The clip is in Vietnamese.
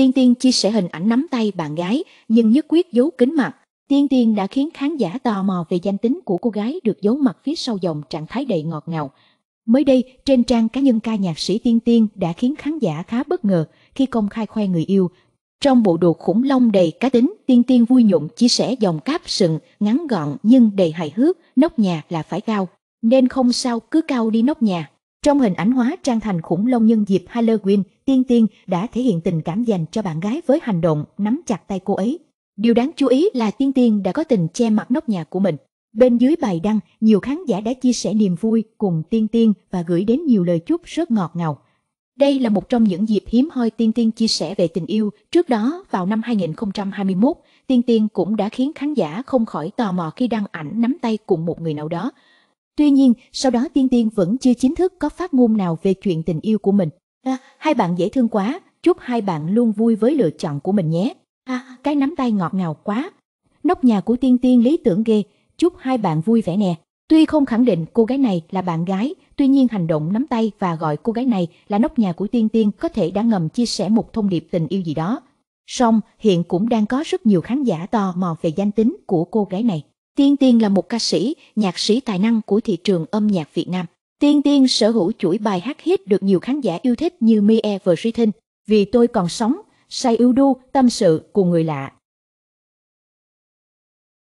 Tiên Tiên chia sẻ hình ảnh nắm tay bạn gái nhưng nhất quyết giấu kín mặt. Tiên Tiên đã khiến khán giả tò mò về danh tính của cô gái được giấu mặt phía sau dòng trạng thái đầy ngọt ngào. Mới đây, trên trang cá nhân ca nhạc sĩ Tiên Tiên đã khiến khán giả khá bất ngờ khi công khai khoe người yêu. Trong bộ đồ khủng long đầy cá tính, Tiên Tiên vui nhộn chia sẻ dòng cáp sừng, ngắn gọn nhưng đầy hài hước, nóc nhà là phải cao. Nên không sao cứ cao đi nóc nhà. Trong hình ảnh hóa trang thành khủng long nhân dịp Halloween, Tiên Tiên đã thể hiện tình cảm dành cho bạn gái với hành động nắm chặt tay cô ấy. Điều đáng chú ý là Tiên Tiên đã có tình che mặt nóc nhà của mình. Bên dưới bài đăng, nhiều khán giả đã chia sẻ niềm vui cùng Tiên Tiên và gửi đến nhiều lời chúc rất ngọt ngào. Đây là một trong những dịp hiếm hoi Tiên Tiên chia sẻ về tình yêu. Trước đó, vào năm 2021, Tiên Tiên cũng đã khiến khán giả không khỏi tò mò khi đăng ảnh nắm tay cùng một người nào đó. Tuy nhiên, sau đó Tiên Tiên vẫn chưa chính thức có phát ngôn nào về chuyện tình yêu của mình. À, hai bạn dễ thương quá, chúc hai bạn luôn vui với lựa chọn của mình nhé. À, cái nắm tay ngọt ngào quá. Nóc nhà của Tiên Tiên lý tưởng ghê, chúc hai bạn vui vẻ nè. Tuy không khẳng định cô gái này là bạn gái, tuy nhiên hành động nắm tay và gọi cô gái này là nóc nhà của Tiên Tiên có thể đã ngầm chia sẻ một thông điệp tình yêu gì đó. Song, hiện cũng đang có rất nhiều khán giả tò mò về danh tính của cô gái này. Tiên Tiên là một ca sĩ, nhạc sĩ tài năng của thị trường âm nhạc Việt Nam. Tiên Tiên sở hữu chuỗi bài hát hit được nhiều khán giả yêu thích như Me Everything, Vì tôi còn sống, Say yêu đu, Tâm sự, Cùng người lạ,